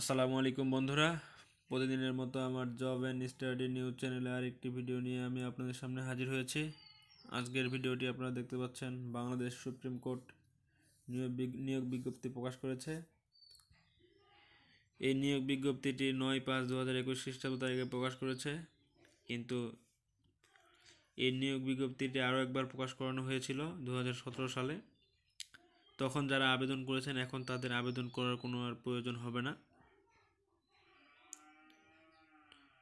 আসসালামু আলাইকুম বন্ধুরা প্রতিদিনের মতো আমার জব অ্যান্ড স্টাডি নিউজ চ্যানেলে আরেকটি ভিডিও নিয়ে আমি আপনাদের সামনে হাজির হয়েছি আজকের ভিডিওটি আপনারা দেখতে পাচ্ছেন বাংলাদেশ সুপ্রিম কোর্ট নিয়োগ নিয়োগ বিজ্ঞপ্তি প্রকাশ করেছে এই নিয়োগ বিজ্ঞপ্তিটি নয় পাঁচ দু হাজার একুশ খ্রিস্টাব্দ তারিখে প্রকাশ করেছে কিন্তু এই নিয়োগ বিজ্ঞপ্তিটি আরও একবার প্রকাশ করানো হয়েছিল দু সালে তখন যারা আবেদন করেছেন এখন তাদের আবেদন করার কোনো আর প্রয়োজন হবে না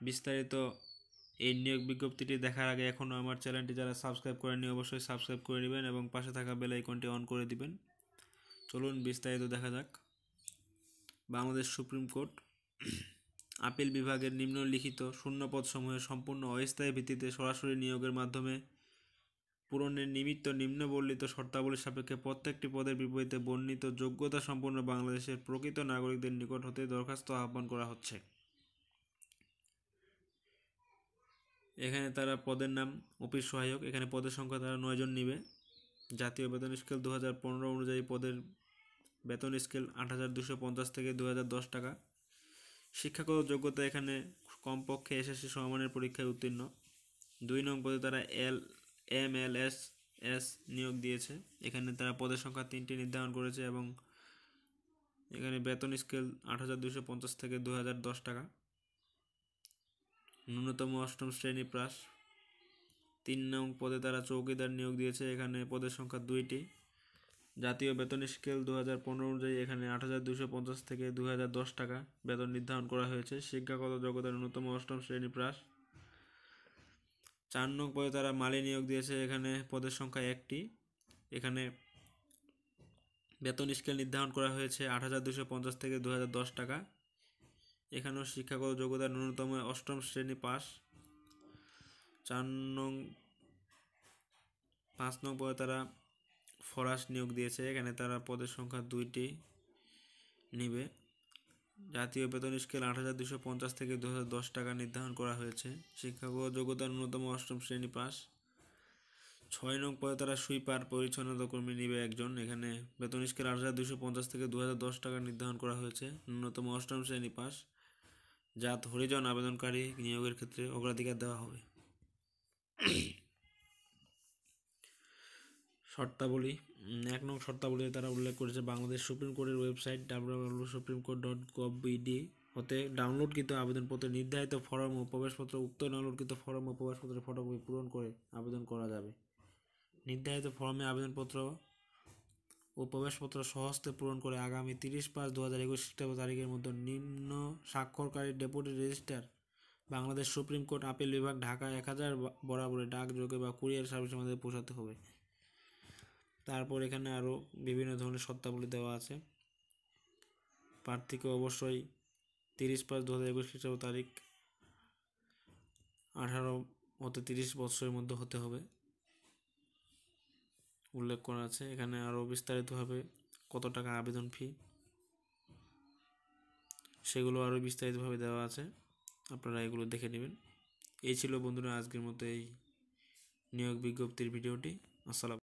বিস্তারিত এই নিয়োগ বিজ্ঞপ্তিটি দেখার আগে এখনও আমার চ্যানেলটি যারা সাবস্ক্রাইব করেননি অবশ্যই সাবস্ক্রাইব করে নেবেন এবং পাশে থাকা বেল আইকনটি অন করে দিবেন চলুন বিস্তারিত দেখা যাক বাংলাদেশ সুপ্রিম কোর্ট আপিল বিভাগের নিম্নলিখিত শূন্যপদসমূহে সম্পূর্ণ অস্থায়ী ভিত্তিতে সরাসরি নিয়োগের মাধ্যমে পূরণের নিমিত্ত নিম্নবর্ণিত শর্তাবলীর সাপেক্ষে প্রত্যেকটি পদের বিপরীতে বর্ণিত যোগ্যতা সম্পন্ন বাংলাদেশের প্রকৃত নাগরিকদের নিকট হতে দরখাস্ত আহ্বান করা হচ্ছে এখানে তারা পদের নাম অফিস সহায়ক এখানে পদের সংখ্যা তারা নয়জন নিবে জাতীয় বেতন স্কেল দু অনুযায়ী পদের বেতন স্কেল আট থেকে দু টাকা শিক্ষাগত যোগ্যতা এখানে কমপক্ষে এসএসসি সমানের পরীক্ষায় উত্তীর্ণ দুই নং পদে তারা L M L S S নিয়োগ দিয়েছে এখানে তারা পদের সংখ্যা তিনটি নির্ধারণ করেছে এবং এখানে বেতন স্কেল আট থেকে দু টাকা ন্যূনতম অষ্টম শ্রেণী পাস তিন নং পদে তারা চৌকিদার নিয়োগ দিয়েছে এখানে পদের সংখ্যা দুইটি জাতীয় বেতন স্কেল দু হাজার পনেরো অনুযায়ী এখানে আট হাজার দুশো পঞ্চাশ থেকে দু হাজার দশ টাকা বেতন নির্ধারণ করা হয়েছে শিক্ষাগত যোগ্যতার ন্যূনতম অষ্টম শ্রেণী পাস চার নং পদে তারা মালি নিয়োগ দিয়েছে এখানে পদের সংখ্যা একটি এখানে বেতন স্কেল নির্ধারণ করা হয়েছে আট হাজার দুশো পঞ্চাশ থেকে দু হাজার দশ টাকা এখানেও শিক্ষাগত যোগ্যতা ন্যূনতম অষ্টম শ্রেণী পাস চার নং পাঁচ নং পদে তারা ফরাস নিয়োগ দিয়েছে এখানে তারা পদের সংখ্যা দুইটি নিবে জাতীয় বেতন স্কেল আট হাজার দুশো পঞ্চাশ থেকে দু হাজার দশ টাকা নির্ধারণ করা হয়েছে শিক্ষাগত যোগ্যতা ন্যূনতম অষ্টম শ্রেণী পাস ছয় নং পদে তারা সুইপার পরিচ্ছন্নতা কর্মী নিবে একজন এখানে বেতন স্কেল আট হাজার দুশো পঞ্চাশ থেকে দু হাজার দশ টাকা নির্ধারণ করা হয়েছে ন্যূনতম অষ্টম শ্রেণী পাস যা হরিজন আবেদনকারী নিয়োগের ক্ষেত্রে অগ্রাধিকার দেওয়া হবে শর্তাবলী এক নং শর্তাবলী তারা উল্লেখ করেছে বাংলাদেশ সুপ্রিম কোর্টের website W supreme court dot gov BD হতে ডাউনলোডকৃত আবেদনপত্রে নির্ধারিত ফর্ম ও প্রবেশপত্র উক্ত ডাউনলোডকৃত ফর্ম ও প্রবেশপত্রের ফটোকপি পূরণ করে আবেদন করা যাবে নির্ধারিত ফর্মে আবেদনপত্র ও প্রবেশপত্র সহস্তে পূরণ করে আগামী তিরিশ পাঁচ দু হাজার একুশ খ্রিস্টাব্দ তারিখের মধ্যে নিম্ন স্বাক্ষরকারী deputy registrar Bangladesh supreme court appeal বিভাগ ঢাকা এক হাজার বরাবরে ডাকযোগে বা কুরিয়ার সার্ভিসের মধ্যে পৌঁছাতে হবে তারপর এখানে আরও বিভিন্ন ধরনের শর্তাবলী দেওয়া আছে প্রার্থীকে অবশ্যই তিরিশ পাঁচ দু হাজার একুশ খ্রিস্টাব্দ তারিখ আঠারো হতে তিরিশ বছরের মধ্যে হতে হবে উল্লেখ করা আছে এখানে আরও বিস্তারিতভাবে কত টাকা আবেদন ফি সেগুলো আরও বিস্তারিতভাবে দেওয়া আছে আপনারা এগুলো দেখে নেবেন এই ছিল বন্ধুরা আজকের মতো এই নিয়োগ বিজ্ঞপ্তির ভিডিওটি আসসালাম